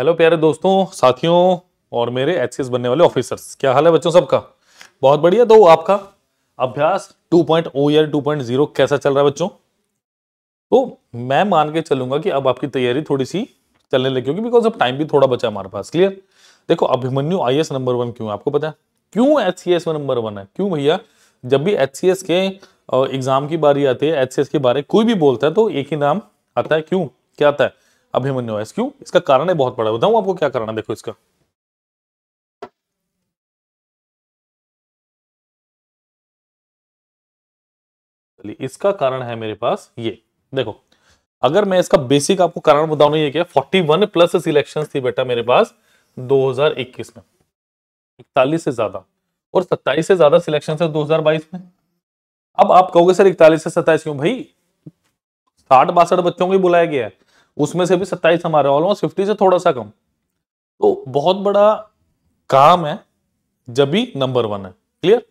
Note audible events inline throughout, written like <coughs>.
Hello प्यारे दोस्तों साथियों और मेरे एचसीएस बनने वाले ऑफिसर्स क्या हाल है बच्चों सबका बहुत बढ़िया तो आपका अभ्यास 2.0 या 2.0 कैसा चल रहा है बच्चों तो मैं मान के चलूंगा कि अब आपकी तैयारी थोड़ी सी चलने लगी क्योंकि बिकॉज अब टाइम भी थोड़ा बचा हमारे पास क्लियर देखो अभिमन्यु आई नंबर वन क्यों आपको पता है क्यों एच में नंबर वन है क्यों भैया जब भी एच के एग्जाम की बारी आती है एच के बारे कोई भी बोलता है तो एक ही नाम आता है क्यों क्या आता है अभिमन्यु एस क्यों इसका कारण है बहुत बड़ा बताऊं आपको क्या कारण है देखो इसका चलिए इसका कारण है मेरे पास ये देखो अगर मैं इसका बेसिक आपको कारण बताऊं ये क्या 41 प्लस सिलेक्शन थी बेटा मेरे पास 2021 में इकतालीस से ज्यादा और 27 से ज्यादा सिलेक्शन है बाईस में अब आप कहोगे सर इकतालीस से सत्ताईस क्यों भाई साठ बासठ बच्चों को बुलाया गया है उसमें से भी सत्ताईस हमारे ऑलमोस्ट फिफ्टी से थोड़ा सा कम तो बहुत बड़ा काम है जब भी नंबर वन है क्लियर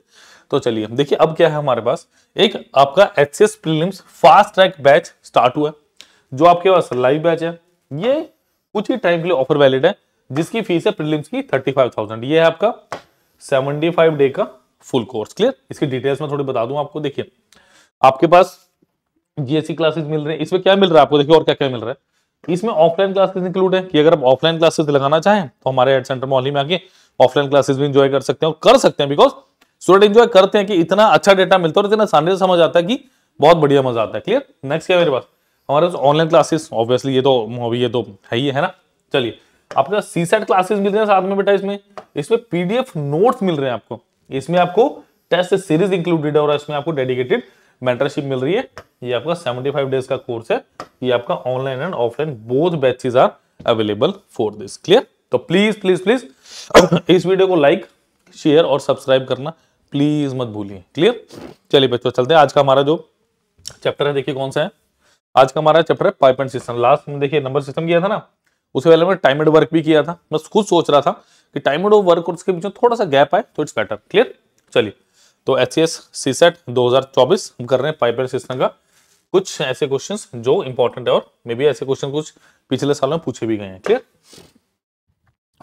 तो चलिए देखिए अब क्या है हमारे पास एक आपका H prelims fast track batch start हुआ जो आपके पास लाइव बैच है ये कुछ ही टाइम के लिए ऑफर वैलिड है जिसकी फीस है प्रीलिम्स की थर्टी फाइव थाउजेंड ये है आपका सेवेंटी फाइव डे का फुल कोर्स क्लियर इसकी डिटेल्स में थोड़ी बता दूं आपको देखिए आपके पास जीएससी क्लासेस मिल रहे हैं इसमें क्या मिल रहा है आपको देखिए और क्या क्या मिल रहा है इसमें ऑफलाइन क्लासेस इंक्लूड है कि अगर आप ऑफलाइन क्लासेस लगाना चाहें तो हमारे एड सेंटर मॉल में आके ऑफलाइन क्लासेस भी इंजॉय कर सकते हैं और कर सकते हैं बिकॉज स्टूडेंट इंजॉय करते हैं कि इतना अच्छा डेटा मिलता है और इतना सामने समझ आता है कि बहुत बढ़िया मजा आता है क्लियर नेक्स्ट क्या मेरे पास हमारे पास ऑनलाइन क्लासेस ऑब्वियसली ये तो अभी ये तो है ही है ना चलिए आपके पास सी सेट क्लासेस मिल रहे हैं साथ में बेटा इसमें इसमें पीडीएफ नोट्स मिल रहे हैं आपको इसमें आपको टेस्ट सीरीज इंक्लूडेड है और इसमें आपको डेडिकेटेड मेंटरशिप मिल रही है ये आपका 75 डेज का कोर्स है ये आपका online and offline both batches are available for this clear तो प्लीज प्लीज प्लीज इस वीडियो को लाइक शेयर और सब्सक्राइब करना प्लीज मत भूलिए क्लियर चलिए बच्चों चलते हैं आज का हमारा जो चैप्टर है देखिए कौन सा है आज का हमारा चैप्टर है पाइप एंड सिस्टम लास्ट में देखिए नंबर सिस्टम किया था ना उसके पहले मैंने टाइम एड वर्क भी किया था मैं खुद सोच रहा था कि टाइम एड वर्क और उसके बीच में थोड़ा सा गैप आए तो इट्स बेटर क्लियर चलिए तो H C S C set दो कर रहे हैं पाइपलाइन सिस्टम का कुछ ऐसे क्वेश्चन जो इंपॉर्टेंट है और मे बी ऐसे क्वेश्चन कुछ पिछले साल में पूछे भी गए हैं क्लियर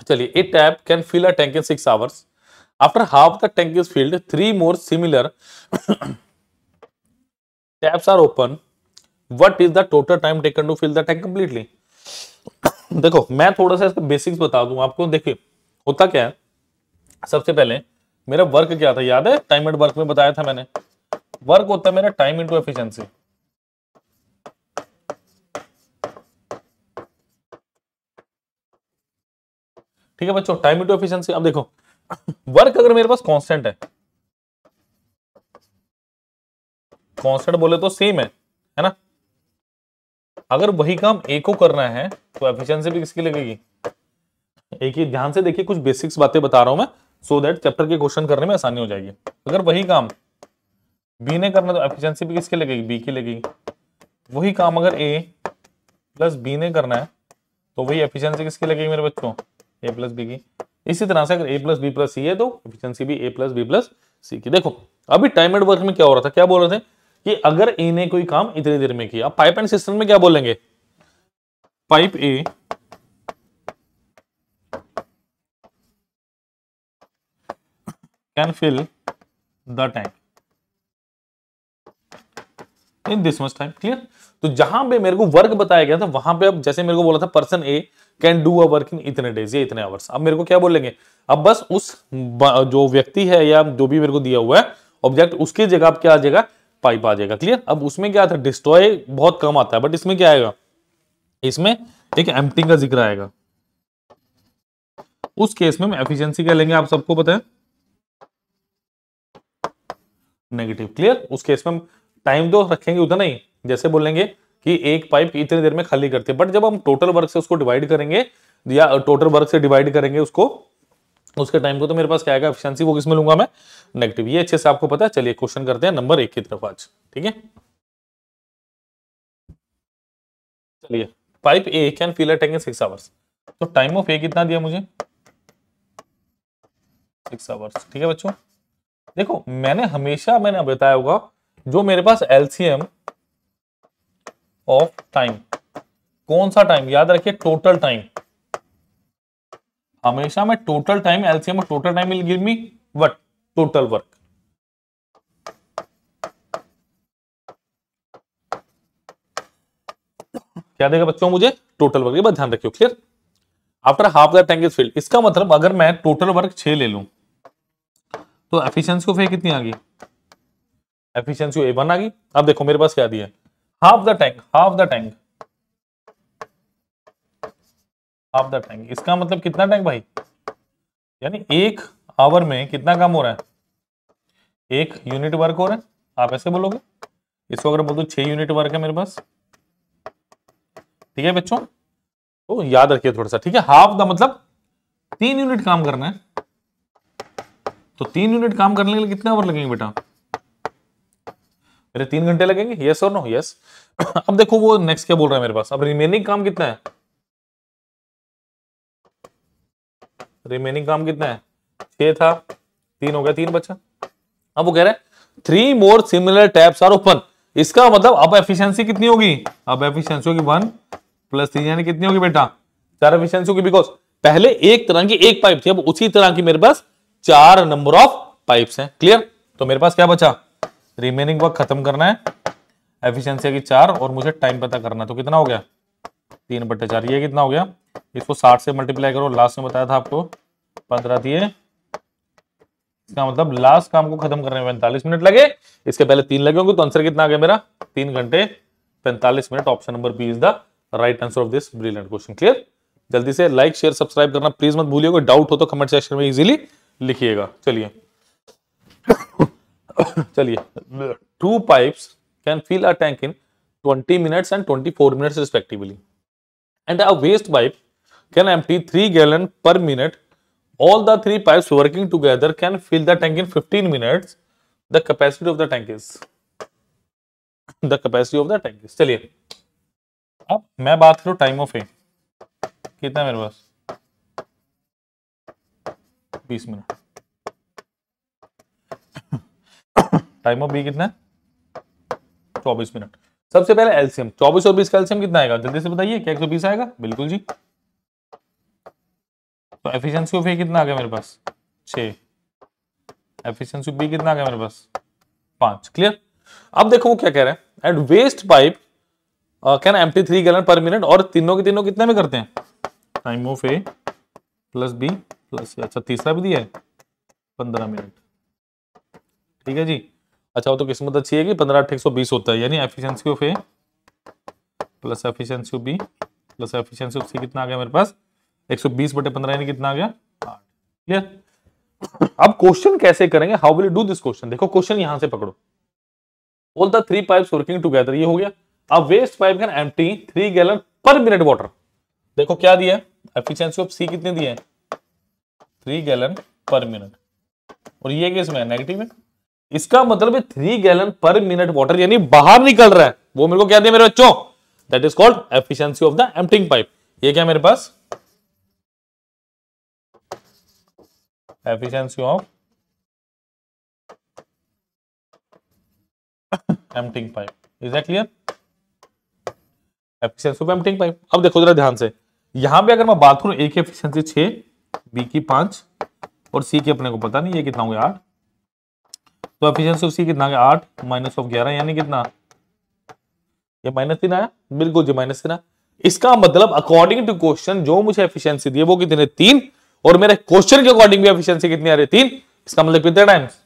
चलिए a tap can fill a tank in six hours after half the tank is filled three more similar taps are open what is the total time taken to fill the tank completely देखो मैं थोड़ा सा इसका basics बता दूं आपको देखिए होता क्या है सबसे पहले मेरा वर्क क्या था याद है टाइम एंड वर्क में बताया था मैंने वर्क होता है मेरा टाइम इंटू एफिशिएंसी ठीक है बच्चों टाइम इंटू एफिशिएंसी अब देखो वर्क अगर मेरे पास कांस्टेंट है कांस्टेंट बोले तो सेम है है ना अगर वही काम ए को करना है तो एफिशिएंसी भी किसकी लगेगी एक ही ध्यान से देखिए कुछ बेसिक्स बातें बता रहा हूं मैं सो दैट चैप्टर के क्वेश्चन करने में आसानी हो जाएगी अगर वही काम बी ने करना तो एफिशिएंसी भी किसके लगेगी बी की लगेगी वही काम अगर ए प्लस बी ने करना है तो वही एफिशिएंसी किसकी लगेगी मेरे बच्चों ए प्लस बी की इसी तरह से अगर A plus B plus C है तो एफिशिएंसी भी A plus B plus C की देखो अभी टाइम एंड वर्क में क्या हो रहा था क्या बोल रहे थे कि अगर ए ने कोई काम इतनी देर में किया पाइप एंड सिस्टम में क्या बोलेंगे pipe A can fill the tank in this much time clear तो जहां पे मेरे को वर्क बताया गया था वहां पे अब जैसे मेरे को बोला था person A can do a work in इतने डेज या इतने आवर्स अब मेरे को क्या बोलेंगे अब बस उस जो व्यक्ति है या जो भी मेरे को दिया हुआ है ऑब्जेक्ट उसके जगह आप क्या आ जाएगा पाइप आ जाएगा क्लियर अब उसमें क्या था डिस्ट्रॉय बहुत कम आता है बट इसमें क्या आएगा इसमें एक एम्पटिंग का जिक्र आएगा उस केस में एफिशियंसी क्या लेंगे आप सबको पता है नेगेटिव क्लियर उस केस में हम टाइम तो रखेंगे उतना ही जैसे बोलेंगे कि एक पाइप इतनी देर में खाली करते हैं बट जब हम टोटल वर्क से उसको डिवाइड करेंगे या टोटल वर्क से डिवाइड करेंगे उसको उसके टाइम को तो मेरे पास क्या आएगा एफिशिएंसी वो किसमें लूंगा मैं नेगेटिव ये अच्छे से आपको पता है चलिए क्वेश्चन करते हैं नंबर एक की तरफ आज ठीक है चलिए pipe A can fill a tank in six hours तो टाइम ऑफ ए कितना दिया मुझे सिक्स आवर्स ठीक है बच्चों देखो मैंने हमेशा मैंने बताया होगा जो मेरे पास एलसीएम ऑफ टाइम कौन सा टाइम याद रखिए टोटल टाइम हमेशा मैं total time LCM of total time will give me what total work क्या देगा बच्चों मुझे टोटल वर्क ये बात ध्यान रखियो clear after half the tank is filled इसका मतलब अगर मैं टोटल वर्क छह ले लूं तो एफिशिएंसी ऑफ ए कितनी आ गई एफिशिएंसी ए वन आ गई अब देखो मेरे पास क्या दिया half the tank half the tank half the tank इसका मतलब कितना टैंक भाई यानी एक आवर में कितना काम हो रहा है एक यूनिट वर्क हो रहा है आप ऐसे बोलोगे इसको अगर बोल दो छह यूनिट वर्क है मेरे पास ठीक है बच्चों तो याद रखिए थोड़ा सा ठीक है हाफ द मतलब तीन यूनिट काम करना है तो तीन यूनिट काम करने के लिए कितने ओवर लगेंगे बेटा मेरे तीन घंटे लगेंगे यस और नो यस अब देखो वो नेक्स्ट क्या बोल रहा है मेरे पास अब रिमेनिंग काम कितना है रिमेनिंग काम कितना है छह था तीन हो गया तीन बच्चा अब वो कह रहा है three more similar taps are open इसका मतलब अब एफिशिएंसी कितनी होगी अब एफिशिएंसी होगी वन प्लस थ्री यानी कितनी होगी बेटा चार एफिशिएंसी होगी बिकॉज पहले एक तरह की एक पाइप थी अब उसी तरह की मेरे पास चार नंबर ऑफ पाइप्स हैं क्लियर तो मेरे पास क्या बचा रिमेनिंग वर्क खत्म करना है एफिशिएंसी की चार और मुझे टाइम पता करना है तो कितना हो गया तीन बटे चार ये कितना हो गया इसको साठ से मल्टीप्लाई करो लास्ट में बताया था आपको पंद्रह दिए इसका मतलब लास्ट काम को खत्म करने में पैंतालीस मिनट लगे इसके पहले तीन लगे होंगे तो आंसर कितना आ गया मेरा तीन घंटे पैंतालीस minute option number B is the right answer of this brilliant question clear जल्दी से लाइक शेयर सब्सक्राइब करना प्लीज मत भूलिए कोई डाउट हो तो कमेंट सेक्शन में इजीली लिखिएगा चलिए <coughs> चलिए two pipes can fill a tank in 20 minutes and 24 four minute respectively and a waste pipe can empty three gallon per minute all the three pipes working together can fill the tank in 15 minutes the capacity of the tank is the capacity of the tank is चलिए अब मैं बात करूं time of A कितना मेरे पास बीस minute time of B कितना चौबीस मिनट सबसे पहले एल्सियम चौबीस और बीस का एल्सियम कितना आएगा जल्दी से बताइए क्या एक सौ बीस आएगा बिल्कुल जी तो एफिशिएंसी ऑफ ए कितना आ गया मेरे पास छ एफिशिएंसी बी कितना आ गया मेरे पास पांच क्लियर अब देखो वो क्या कह रहे हैं at waste pipe can empty three gallon per minute और तीनों के तीनों कितने में करते हैं time of A plus B plus अच्छा तीसरा भी दिया है पंद्रह मिनट ठीक है जी अच्छा वो तो किस्मत अच्छी है कि पंद्रह अट्ठे सौ बीस होता है यानी efficiency of A plus efficiency of B plus efficiency of C कितना आ गया मेरे पास एक सौ बीस बटे पंद्रह यानी कितना आ गया आठ क्लियर अब क्वेश्चन कैसे करेंगे how will do this question देखो क्वेश्चन यहां से पकड़ो all the three pipe working together ये हो गया अब waste pipe can empty three gallon per minute water देखो क्या दिया एफिशिएंसी ऑफ सी कितने दिए हैं थ्री गैलन पर मिनट और ये केस में नेगेटिव है इसका मतलब है three gallon per minute water यानी बाहर निकल रहा है वो मेरे को क्या दिया मेरे बच्चों that is called efficiency of the emptying pipe ये क्या मेरे पास efficiency of emptying pipe is that clear efficiency of emptying pipe अब देखो जरा ध्यान से यहां पे अगर मैं बात करूं एक एफिशिएंसी छह बी की पांच और सी के अपने को पता नहीं ये कितना हो गया आठ तो एफिशिएंसी ऑफ सी कितना गया आठ माइनस ऑफ ग्यारह यानी कितना ये माइनस तीन आया बिल्कुल जी माइनस तीन आया इसका मतलब अकॉर्डिंग टू क्वेश्चन जो मुझे एफिशिएंसी दी है वो कितने तीन और मेरे क्वेश्चन के अकॉर्डिंग भी एफिशिएंसी कितनी आ रही तीन इसका मतलब कितने टाइम्स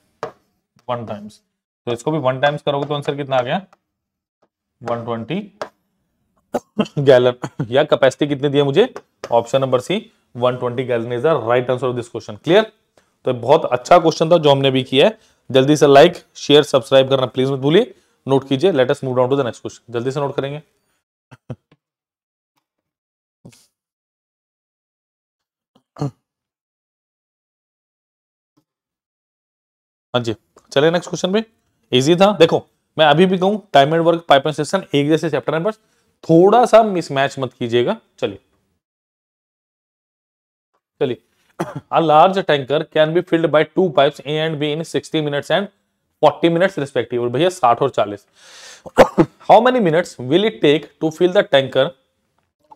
वन टाइम्स तो इसको भी वन टाइम्स करोगे तो आंसर कितना आ गया वन ट्वेंटी गैलन या कैपेसिटी कितनी दी है मुझे option number C 120 gallon is the right answer of this question clear तो बहुत अच्छा क्वेश्चन था जो हमने भी किया है जल्दी से लाइक शेयर सब्सक्राइब करना प्लीज मत भूलिए नोट कीजिए us move down to the next question जल्दी से नोट करेंगे हाँ जी चले नेक्स्ट क्वेश्चन पे इजी था देखो मैं अभी भी कहूं time and work pipe and section एक जैसे चैप्टर नंबर थोड़ा सा मिसमैच मत कीजिएगा चलिए चलिए a large tanker can be filled by two pipe A and B in 60 minutes and 40 minutes respectively भैया साठ और चालीस how many minutes will it take to fill the tanker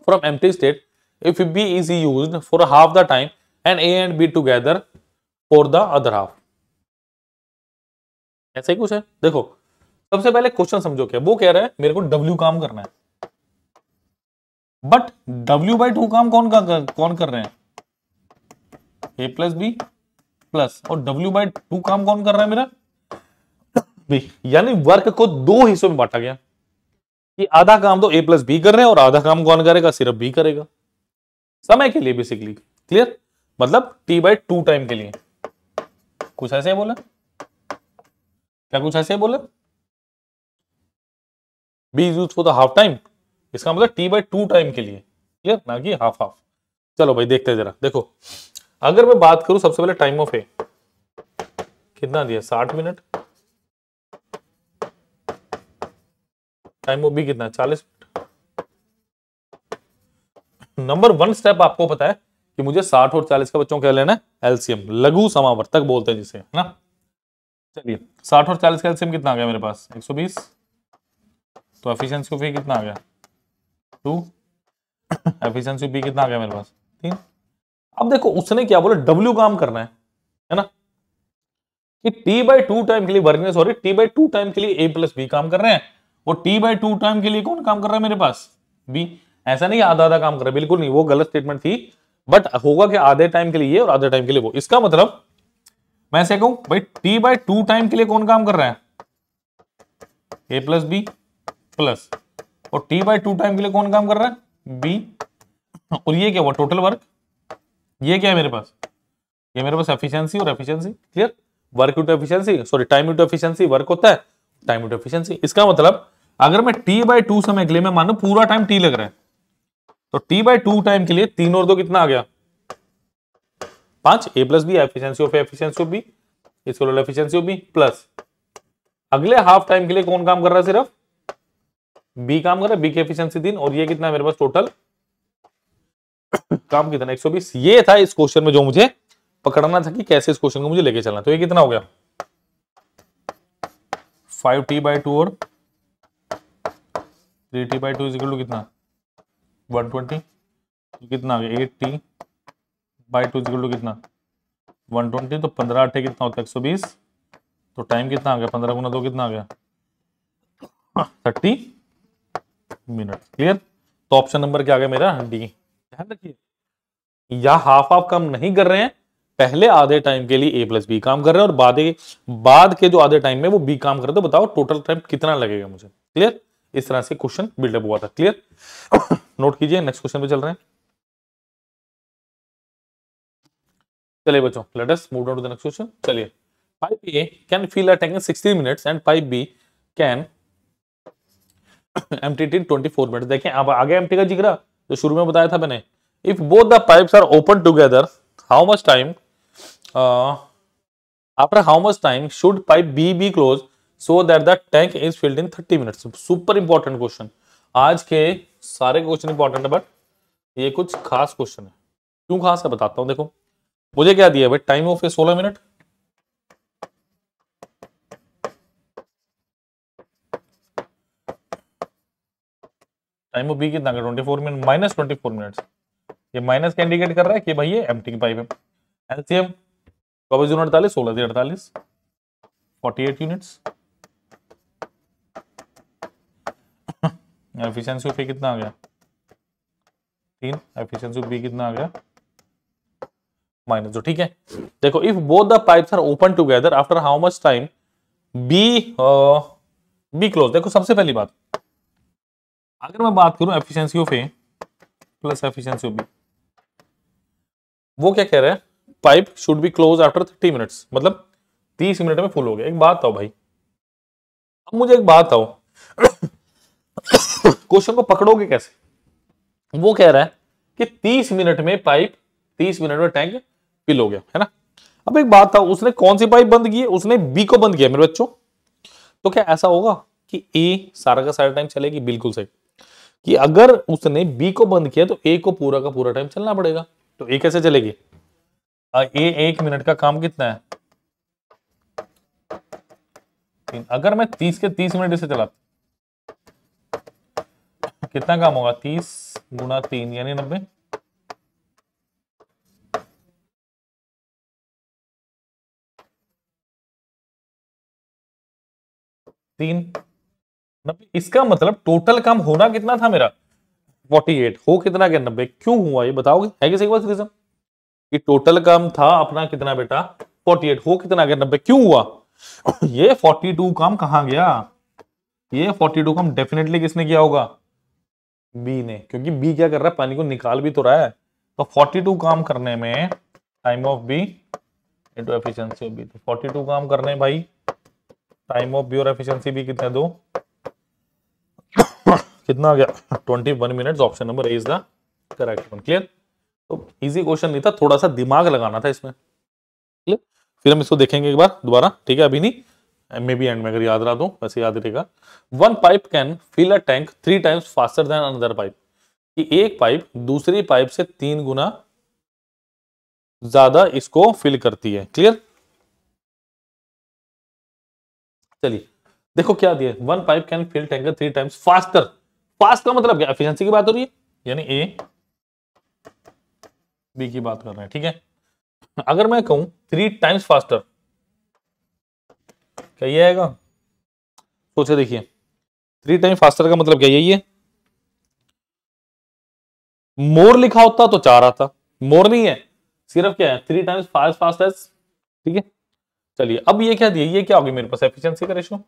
from empty state if B is used for half the time and A and B together for the other half ऐसा ही कुछ है देखो सबसे पहले क्वेश्चन समझो क्या वो कह रहा है मेरे को W काम करना है बट W बाई टू काम कौन का कौन कर रहे हैं ए प्लस बी प्लस और डब्ल्यू बाई टू काम कौन कर रहा है मेरा बी यानी वर्क को दो हिस्सों में बांटा गया कि आधा काम तो ए प्लस बी कर रहे हैं और आधा काम कौन करेगा सिर्फ बी करेगा समय के लिए बेसिकली क्लियर मतलब टी बाई टू टाइम के लिए कुछ ऐसे बोला क्या कुछ ऐसे बोला B is use for the half time इसका मतलब टी बाई टू टाइम के लिए क्लियर ना कि हाफ हाफ चलो भाई देखते जरा देखो अगर मैं बात करूं सबसे पहले टाइम ऑफ ए कितना दिया साठ मिनट टाइम ऑफ बी कितना चालीस मिनट नंबर वन स्टेप आपको पता है कि मुझे साठ और चालीस का बच्चों क्या लेना है एलसीएम लघु समावर्तक बोलते हैं जिसे है ना चलिए साठ और चालीस का एलसीएम कितना आ गया मेरे पास एक सौ बीस तो एफिशिएंसी ऑफ ए कितना आ गया टू एफिशिएंसी बी कितना आ गया मेरे पास तीन अब देखो उसने क्या बोला डब्ल्यू काम करना है है ना कि टी बाई टू टाइम के लिए वर्ग sorry T by two time के लिए ए प्लस बी काम कर रहे हैं और टी बाई टू टाइम के लिए कौन काम कर रहा है मेरे पास बी ऐसा नहीं आधा आधा काम कर रहा है बिल्कुल नहीं वो गलत स्टेटमेंट थी बट होगा कि आधे टाइम के लिए ये और आधे टाइम के लिए वो इसका मतलब मैं ऐसे कहूं भाई टी बाई टू टाइम के लिए कौन काम कर रहा है ए प्लस बी प्लस और टी बाई टू टाइम के लिए कौन काम कर रहा है बी और ये क्या हुआ टोटल वर्क ये क्या है मेरे पास ये मेरे पास एफिशिएंसी और efficiency clear work to efficiency sorry time to efficiency work होता है टाइम टू एफिशिएंसी इसका मतलब अगर मैं टी बाई टू समय के लिए मैं मानू पूरा टाइम टी लग रहा है तो टी बाई टू टाइम के लिए तीन और दो कितना आ गया पांच A plus B efficiency of efficiency of B इसको एफिशियंसी ऑफ बी प्लस अगले हाफ टाइम के लिए कौन काम कर रहा है सिर्फ बी काम कर रहा है बी की एफिशियंसी तीन और ये कितना है मेरे पास टोटल काम कितना 120 ये था इस क्वेश्चन में जो मुझे पकड़ना था कि कैसे इस क्वेश्चन को मुझे लेके चलना तो ये कितना हो गया फाइव टी बाई टू और three T by two is to कितना वन ट्वेंटी कितना हो गया eight T by two is to कितना वन ट्वेंटी तो पंद्रह अट्ठे कितना होता है एक सौ बीस तो टाइम कितना आ गया पंद्रह गुना दो कितना आ गया थर्टी मिनट क्लियर तो ऑप्शन नंबर क्या आ गया मेरा डी ध्यान रखिए या हाफ आप काम नहीं कर रहे हैं पहले आधे टाइम के लिए ए प्लस बी काम कर रहे हैं और बाद बाद के जो आधे टाइम में वो बी काम कर रहे तो बताओ टोटल टाइम कितना लगेगा मुझे क्लियर इस तरह से क्वेश्चन बिल्डअप हुआ था क्लियर नोट <coughs> कीजिए नेक्स्ट क्वेश्चन पे चल रहे हैं चलिए बच्चों let us move down to the next question चलिए pipe A can fill a tank in 60 minutes and pipe B can empty it in 24 minutes देखें अब आगे एम्प्टी का जिगरा जो शुरू में बताया था मैंने if both the pipes are open together how much time after how much time should pipe B be close so that the tank is filled in thirty minutes super important question आज के सारे question important है but ये कुछ खास question है क्यों खास है बताता हूँ देखो मुझे क्या दिया भाई टाइम ऑफ है सोलह मिनट टाइम ऑफ बी कितना twenty four minute minus twenty four minute ये माइनस का इंडिकेट कर रहा है कि भाई ये एम टी पाइप है एल सी एम चौबीस जून अड़तालीस सोलह जी अड़तालीस forty eight units of A कितना आ गया तीन एफिशियंसी ऑफ बी कितना आ गया माइनस जो ठीक है देखो if both the pipes are open together after how much time B be close देखो सबसे पहली बात अगर मैं बात करूं efficiency of A plus efficiency of B वो क्या कह रहा है pipe should be close after thirty minutes मतलब तीस मिनट में फुल हो गया एक बात आओ भाई अब मुझे एक बात आओ क्वेश्चन को पकड़ोगे कैसे वो कह रहा है कि तीस मिनट में पाइप तीस मिनट में टैंक फिल हो गया है ना अब एक बात था उसने कौन सी पाइप बंद की है उसने बी को बंद किया मेरे बच्चों तो क्या ऐसा होगा कि ए सारा का सारा टाइम चलेगी बिल्कुल सही कि अगर उसने बी को बंद किया तो ए को पूरा का पूरा टाइम चलना पड़ेगा तो ए कैसे चलेगी ए एक मिनट का काम कितना है अगर मैं तीस के तीस मिनट इसे चला कितना काम होगा तीस गुना तीन यानी नब्बे तीन इसका मतलब टोटल काम होना कितना था मेरा 48 हो कितना गया नब्बे क्यों हुआ ये बताओगे है कि सही बात रीजन कि टोटल काम था अपना कितना बेटा 48 हो कितना गया नब्बे क्यों हुआ <coughs> ये 42 काम कहा गया ये 42 काम डेफिनेटली किसने किया होगा बी ने क्योंकि बी क्या कर रहा है पानी को निकाल भी तो रहा है तो 42 काम करने में time of B into efficiency of B तो 42 काम करने भाई टाइम ऑफ बी और एफिशियंसी बी कितने दो कितना आ गया twenty one minute option number A is the correct one clear तो इजी क्वेश्चन नहीं था थोड़ा सा दिमाग लगाना था इसमें क्लियर फिर हम इसको देखेंगे एक बार दोबारा ठीक है अभी नहीं मे बी एंड में अगर याद रहा दूँ तो, वैसे याद रहेगा one pipe can fill a tank three times faster than another pipe कि एक पाइप दूसरी पाइप से तीन गुना ज्यादा इसको फिल करती है क्लियर चलिए देखो क्या दिया one pipe can fill tanker three times faster fast का मतलब क्या एफिशिएंसी की बात हो रही है यानी ए बी की बात कर रहे हैं ठीक है अगर मैं कहूं थ्री टाइम्स फास्टर क्या ये आएगा सोचे देखिए थ्री टाइम फास्टर का मतलब क्या यही है मोर लिखा होता तो चार आता मोर नहीं है सिर्फ क्या है थ्री टाइम्स फास्ट फास्ट ठीक है चलिए अब ये क्या दिए ये क्या होगी मेरे पास एफिशिएंसी का रेशियो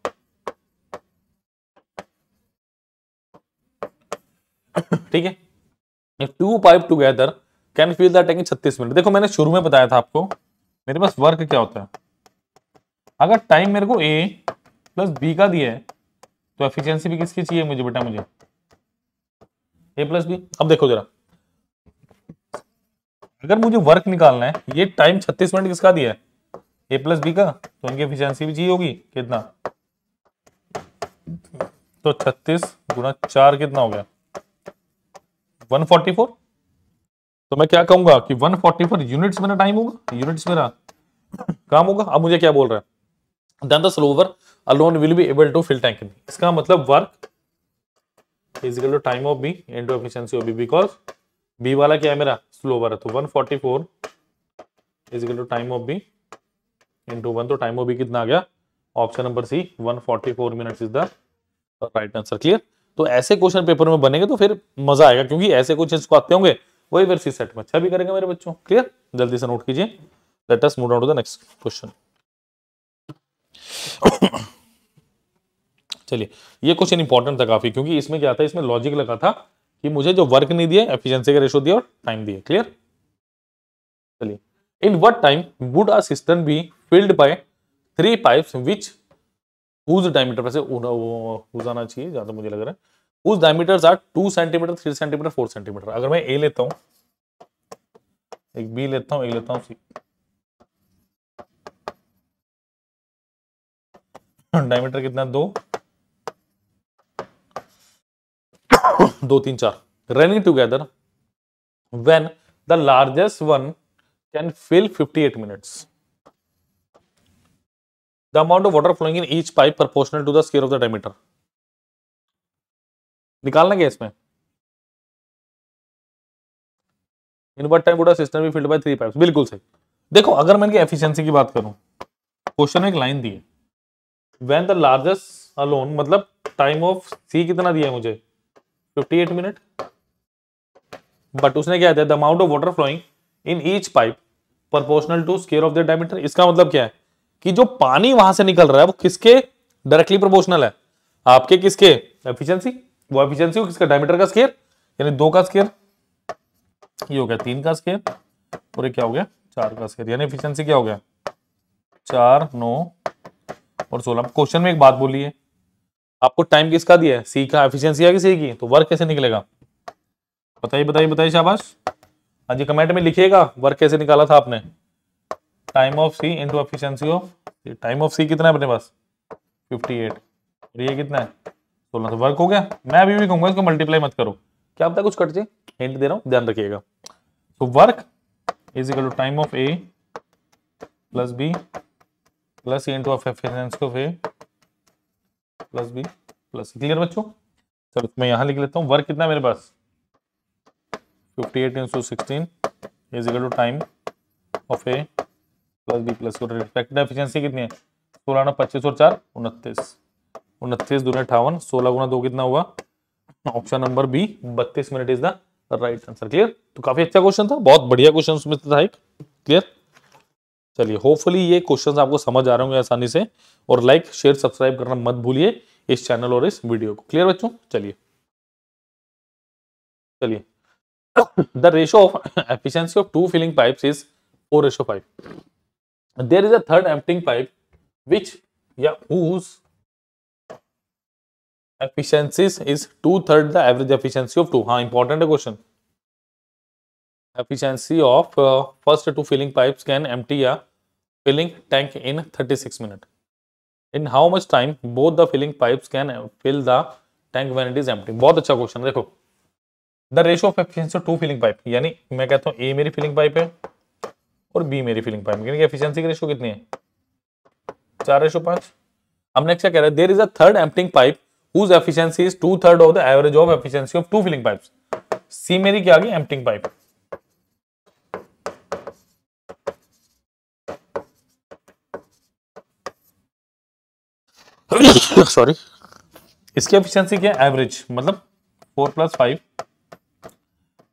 ठीक है two pipe together can fill the taking छत्तीस मिनट देखो मैंने शुरू में बताया था आपको मेरे पास वर्क क्या होता है अगर टाइम मेरे को ए प्लस बी का दिया है तो एफिशिएंसी भी किसकी चाहिए मुझे बेटा मुझे ए प्लस बी अब देखो जरा अगर मुझे वर्क निकालना है ये टाइम 36 मिनट किसका दिया है ए प्लस बी का तो इनकी एफिशिएंसी भी चाहिए होगी कितना तो 36 गुना चार कितना हो गया 144 तो मैं क्या कहूंगा कि 144 फोर्टी फोर यूनिट्स मेरा टाइम होगा यूनिट्स मेरा काम होगा अब मुझे क्या बोल रहा है then the slower alone will be able to fill tank इसका मतलब work equal to time of B and to efficiency of B because B वाला क्या है मेरा स्लोवर है तो 144 equal to time of B into one तो time of B कितना आ गया option number C 144 minute is the right answer clear तो ऐसे क्वेश्चन पेपर में बनेंगे तो फिर मजा आएगा क्योंकि ऐसे क्वेश्चन को आते होंगे वही फिर सी सेट में अच्छा भी करेंगे मेरे बच्चों क्लियर जल्दी से नोट कीजिए let us move on to the next question चलिए ये क्वेश्चन इंपॉर्टेंट था काफी क्योंकि इसमें क्या था इसमें लॉजिक लगा था कि मुझे जो वर्क नहीं दिया एफिशिएंसी का रेशो दिया और टाइम दिया क्लियर चलिए in what time would a system be filled by three pipes which whose diameter वैसे हुज आना चाहिए जहां तक मुझे लग रहा है whose diameter are two centimetre three centimetre four centimetre अगर मैं ए लेता हूँ एक बी लेता हूँ ए लेता हूँ सी डायमीटर कितना दो दो तीन चार running when the largest one can fill fifty 58 minutes the amount of water flowing in each pipe proportional to the square of the diameter निकालना क्या इसमें in what time would system भी फिल्ड बाय थ्री पाइप्स बिल्कुल सही देखो अगर मैं इनकी एफिशिएंसी की बात करूं क्वेश्चन में एक लाइन दी है व्हेन द लार्जेस्ट अलोन मतलब टाइम ऑफ सी कितना दिया है मुझे 58 मिनट बट उसने क्या दिया the amount of water flowing in each pipe proportional to square of the diameter इसका मतलब क्या है कि जो पानी वहां से निकल रहा है वो किसके डायरेक्टली प्रोपोर्शनल है आपके किसके एफिशिएंसी वो एफिशिएंसी हो किसका डायमीटर का स्केयर यानी दो का स्केयर ये हो गया तीन का स्केयर और ये क्या हो गया चार का स्केयर यानी एफिशिएंसी क्या हो गया चार नौ और सोलह क्वेश्चन में एक बात बोलिए आपको टाइम किसका दिया है सी का एफिशिएंसी है कि सी की तो वर्क कैसे निकलेगा बताइए बताइए बताइए शाबाश हाँ जी कमेंट में लिखिएगा वर्क कैसे निकाला था आपने time of C into efficiency of time of C कितना है अपने पास 58 और ये कितना है सोलह सौ तो वर्क हो गया मैं अभी भी कहूंगा इसको मल्टीप्लाई मत करो क्या पता कुछ कट जाए हिंट दे रहा हूँ ध्यान रखिएगा तो work is equal to time of A plus B plus A into of efficiency of A plus B plus clear बच्चों चलो मैं यहाँ लिख लेता हूँ वर्क कितना मेरे पास 58 eight into sixteen is equal to time of A plus B plus को रिफ्लेक्टेड एफिशिएंसी कितनी है सोलह ना पच्चीस और चार उनतीस उनतीस दून अठावन सोलह गुना दो कितना हुआ ऑप्शन नंबर बी बत्तीस minute is the right answer clear तो काफी अच्छा क्वेश्चन था बहुत बढ़िया क्वेश्चन उसमें था एक क्लियर चलिए होपफुली ये क्वेश्चंस आपको समझ आ रहे होंगे आसानी से और लाइक शेयर सब्सक्राइब करना मत भूलिए इस चैनल और इस वीडियो को क्लियर बच्चों चलिए चलिए the ratio of efficiency of two filling pipes is four ratio five there is a third emptying pipe which yeah whose efficiencies is two third the average efficiency of two हाँ important है question efficiency of uh, first two filling pipes can empty a filling tank in 36 minute in how much time both the filling pipes can fill the tank when it is empty bahut acha question dekho the ratio of efficiency of two filling pipe yani main kehta hu A meri filling pipe hai और B मेरी filling pipe यानी कि efficiency की ratio कितनी है चार ratio पांच अब नेक्स्ट क्या कह रहे हैं there is a third emptying pipe whose efficiency is two third of the average of efficiency of two filling pipe C मेरी क्या आ गई एम्पटिंग पाइप सॉरी इसकी एफिशिएंसी क्या है एवरेज मतलब four plus five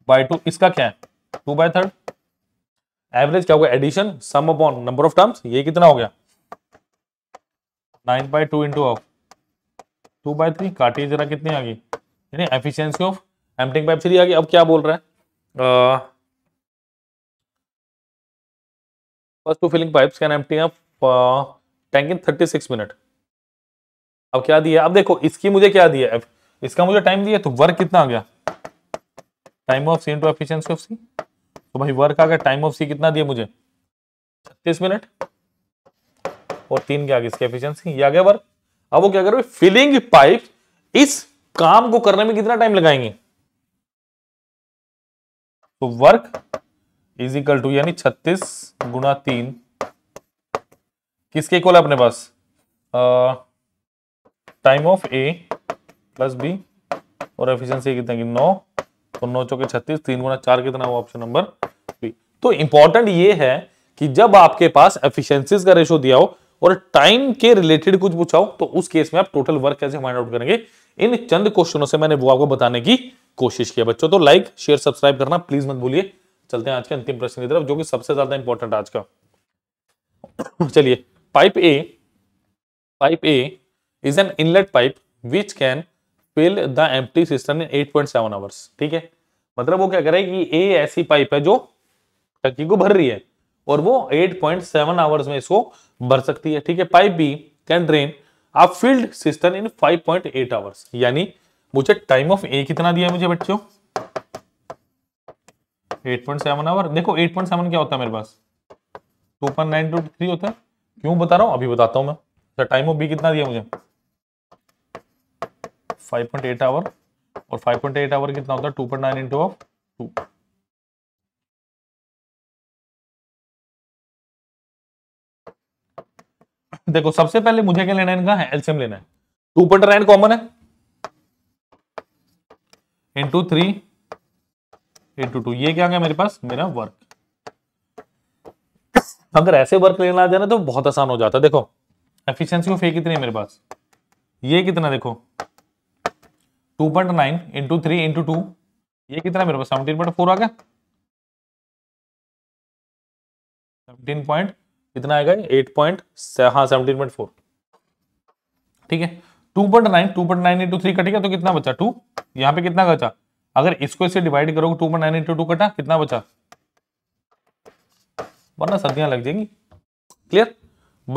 by two इसका क्या है टू बाय थर्ड एवरेज क्या होगा addition sum upon number of terms ये कितना हो गया nine by two into of two by three काटिए जरा कितनी आ गई यानी ऑफ एमटिंग पाइप थ्री आ गई अब क्या बोल रहा है first two filling pipes can tank in thirty six minute अब क्या दिया अब देखो इसकी मुझे क्या दिया इसका मुझे टाइम दिया तो वर्क कितना आ गया time of C into of C तो भाई वर्क आ गया टाइम ऑफ सी कितना दिया मुझे छत्तीस मिनट और तीन के आगे इसकी एफिशिएंसी ये आ गया वर्क अब वो क्या करोगे फिलिंग पाइप इस काम को करने में कितना टाइम लगाएंगे तो वर्क इज इक्वल टू यानी छत्तीस गुना तीन किसके इक्वल है अपने पास time of A plus B और एफिशिएंसी कितना की नौ तो नौ चौके छत्तीस तीन गुना चार कितना हुआ ऑप्शन नंबर बी तो इंपॉर्टेंट ये है कि जब आपके पास एफिशिएंसीज का रेशो दिया हो और टाइम के रिलेटेड कुछ पूछा हो तो उस केस में आप टोटल वर्क कैसे फाइंड आउट करेंगे इन चंद क्वेश्चनों से मैंने वो आपको बताने की कोशिश किया बच्चों तो लाइक शेयर सब्सक्राइब करना प्लीज मत भूलिए चलते हैं आज के अंतिम प्रश्न की तरफ जो कि सबसे ज्यादा इंपॉर्टेंट आज का <coughs> चलिए pipe A pipe A is an inlet pipe which can fill the empty system in 8.7 hours ठीक है मतलब वो क्या करे कि ए ऐसी पाइप है जो टंकी को भर रही है और वो 8.7 आवर्स में इसको भर सकती है ठीक है pipe B can drain a filled system in 5.8 hours यानी मुझे टाइम ऑफ ए कितना दिया मुझे बच्चों 8.7 आवर देखो 8.7 क्या होता है मेरे पास 2.9 टू 3 होता है क्यों बता रहा हूं अभी बताता हूं मैं टाइम ऑफ बी कितना दिया मुझे फाइव पॉइंट एट आवर और फाइव पॉइंट एट आवर कितना होता है two point nine into of two देखो सबसे पहले मुझे क्या लेना है इनका एलसीएम लेना है टू पॉइंट नाइन कॉमन है इंटू थ्री इंटू टू ये क्या आ गया मेरे पास मेरा वर्क अगर ऐसे वर्क लेना आ जाए ना तो बहुत आसान हो जाता है देखो एफिशिएंसी ऑफ ए कितनी है मेरे पास ये कितना देखो two point nine into three into two ये कितना मेरे पास सेवनटीन पॉइंट फोर आ गया सेवनटीन पॉइंट कितना आएगा एट पॉइंट हाँ सेवनटीन पॉइंट फोर ठीक है two point nine two point nine into three कटेगा तो कितना बचा टू यहाँ पे कितना बचा अगर इसको इसे डिवाइड करोगे two point nine into two कटा कितना बचा वरना सर्दियां लग जाएंगी क्लियर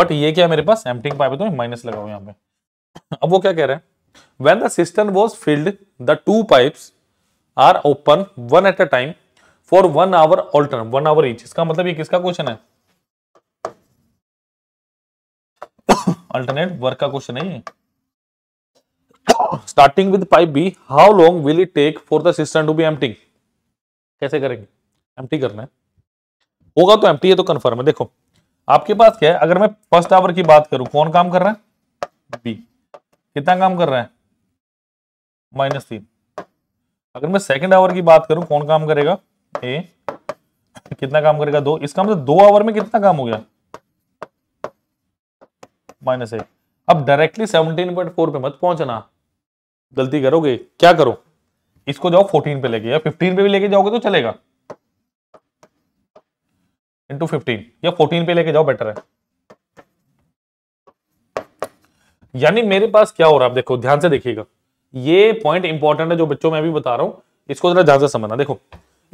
बट ये क्या मेरे पास एम्पटिंग पाइप है तो माइनस लगाओ यहाँ पे अब वो क्या कह रहे हैं When the cistern was filled, the two pipes are open one at a time for one hour alternate, one hour each. इसका मतलब ये किसका क्वेश्चन है अल्टरनेट वर्क का क्वेश्चन है starting with pipe B how long will it take for the system to be emptying कैसे करेंगे empty करना है होगा तो एम्प्टी है तो कंफर्म है देखो आपके पास क्या है अगर मैं फर्स्ट आवर की बात करूं कौन काम कर रहा है बी कितना काम कर रहा है माइनस तीन अगर मैं सेकंड आवर की बात करूं कौन काम करेगा ए कितना काम करेगा दो इसका मतलब दो आवर में कितना काम हो गया माइनस एक अब डायरेक्टली सेवनटीन पॉइंट फोर पे मत पहुंचना गलती करोगे क्या करो इसको जाओ फोर्टीन पे लेके या फिफ्टीन पे भी लेके जाओगे तो चलेगा इंटू फिफ्टीन या फोर्टीन पे लेके जाओ बेटर है यानी मेरे पास क्या हो रहा है आप देखो ध्यान से देखिएगा ये पॉइंट इंपॉर्टेंट है जो बच्चों में भी बता रहा हूं इसको जरा ध्यान से समझना देखो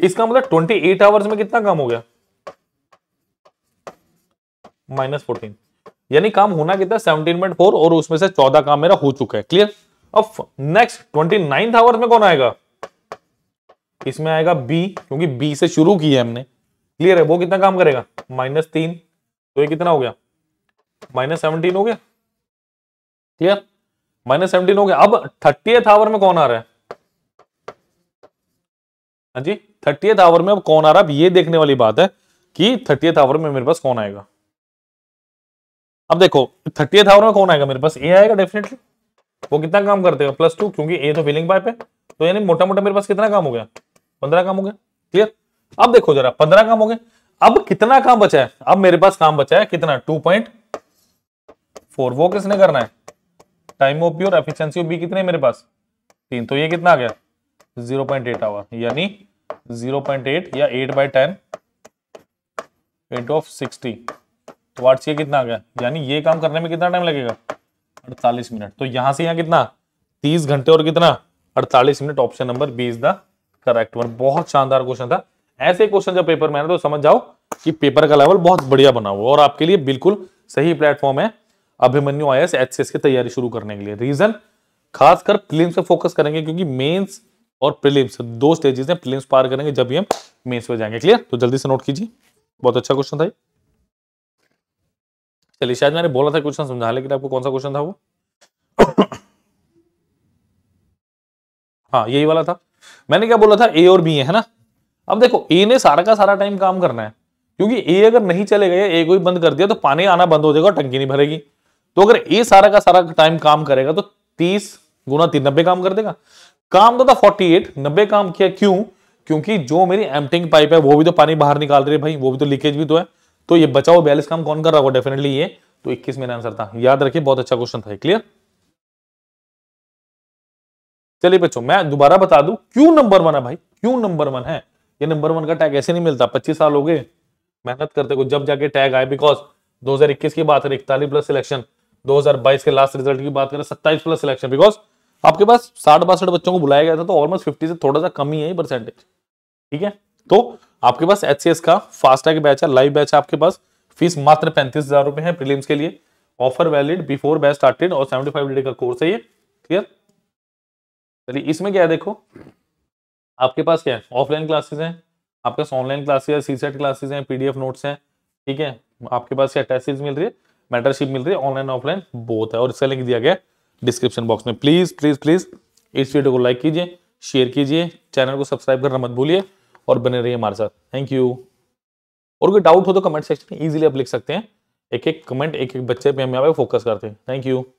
इसका मतलब ट्वेंटी एट आवर्स में कितना काम हो गया माइनस फोर्टीन यानी काम होना कितना सेवनटीन पॉइंट फोर और उसमें से चौदह काम मेरा हो चुका है क्लियर अब नेक्स्ट ट्वेंटी नाइन्थ आवर्स में कौन आएगा इसमें आएगा बी क्योंकि बी से शुरू की है हमने क्लियर है वो कितना काम करेगा माइनस तीन तो ये कितना हो गया माइनस सेवनटीन हो गया ठीक है माइनस सेवनटीन हो गया अब थर्टी आवर में कौन आ रहा है हाँ जी थर्टी आवर में अब कौन आ रहा है अब ये देखने वाली बात है कि थर्टी आवर में मेरे पास कौन आएगा अब देखो थर्टी आवर में कौन आएगा मेरे पास ए आएगा डेफिनेटली वो कितना काम करते हो प्लस टू क्योंकि ए तो फिलिंग पाइप है तो यानी मोटा मोटा मेरे पास कितना काम हो गया पंद्रह काम हो गया क्लियर अब देखो जरा पंद्रह काम हो गए अब कितना काम बचा है अब मेरे पास काम बचा है कितना टू पॉइंट फोर वो किसने करना है टाइम ओपी और एफिशिएंसी ओपी कितने मेरे पास तीन तो ये कितना आ गया 0.8 आवर यानी 0.8 या 8 by ten eight of sixty तो वाट्स ये कितना आ गया यानी ये काम करने में कितना टाइम लगेगा अड़तालीस मिनट तो यहां से यहाँ कितना तीस घंटे और कितना अड़तालीस मिनट option number B is the correct one बहुत शानदार क्वेश्चन था ऐसे क्वेश्चन जब पेपर में आना तो समझ जाओ कि पेपर का लेवल बहुत बढ़िया बना हुआ और आपके लिए बिल्कुल सही प्लेटफॉर्म है अभिमन्यु आया एच की तैयारी शुरू करने के लिए रीजन खासकर प्रिलिम्स पे फोकस करेंगे क्योंकि मेंस और प्रिलिम्स दो स्टेजेस हैं प्रिलिम्स पार करेंगे जब भी हम मेंस पे जाएंगे क्लियर तो जल्दी से नोट कीजिए बहुत अच्छा क्वेश्चन था चलिए शायद मैंने बोला था क्वेश्चन समझा लेकिन आपको कौन सा क्वेश्चन था वो हाँ यही वाला था मैंने क्या बोला था ए और बी है ना अब देखो ए ने सारा का सारा टाइम काम करना है क्योंकि ए अगर नहीं चले गए ए को ही बंद कर दिया तो पानी आना बंद हो जाएगा और टंकी नहीं भरेगी तो अगर ए सारा का सारा टाइम काम करेगा तो तीस गुना तीन नब्बे काम कर देगा काम तो था फोर्टी एट नब्बे काम किया क्यों क्योंकि जो मेरी एम्पटिंग पाइप है वो भी तो पानी बाहर निकाल रही है भाई वो भी तो लीकेज भी तो है तो ये बचाओ बयालीस काम कौन कर रहा होगा डेफिनेटली ये तो इक्कीस मेरा आंसर था याद रखिए बहुत अच्छा क्वेश्चन था क्लियर चलिए बच्चों मैं दोबारा बता दूं क्यों नंबर वन है भाई क्यों नंबर वन है ये नंबर वन का टैग ऐसे नहीं मिलता पच्चीस साल हो गए मेहनत करते को जब जाके टैग आए बिकॉज 2021 की बात है इकतालीस प्लस सिलेक्शन 2022 के लास्ट रिजल्ट की बात करें 27 प्लस सिलेक्शन बिकॉज आपके पास साठ बासठ बच्चों को बुलाया गया था तो ऑलमोस्ट फिफ्टी से थोड़ा सा कम ही है परसेंटेज ठीक है तो आपके पास एच का फास्ट टैग बैच है लाइव बैच है आपके पास फीस मात्र पैंतीस हजार रुपए है प्रीलिम्स के लिए offer valid before batch started और सेवेंटी फाइव का कोर्स है ये क्लियर चलिए इसमें क्या है देखो आपके पास क्या है ऑफलाइन क्लासेस हैं आपके पास ऑनलाइन क्लासेस है सी सेट क्लासेस हैं पीडीएफ नोट्स हैं ठीक है आपके पास क्या टेस्ट मिल रही है मेंटरशिप मिल रही है ऑनलाइन ऑफलाइन बहुत है और इसका लिंक दिया गया डिस्क्रिप्शन बॉक्स में प्लीज़ प्लीज़ प्लीज़ इस वीडियो को लाइक कीजिए शेयर कीजिए चैनल को सब्सक्राइब करना मत भूलिए और बने रहिए हमारे साथ थैंक यू और कोई डाउट हो तो कमेंट सेक्शन में इजीली आप लिख सकते हैं एक एक कमेंट एक एक बच्चे पे हम यहाँ पे फोकस करते हैं थैंक यू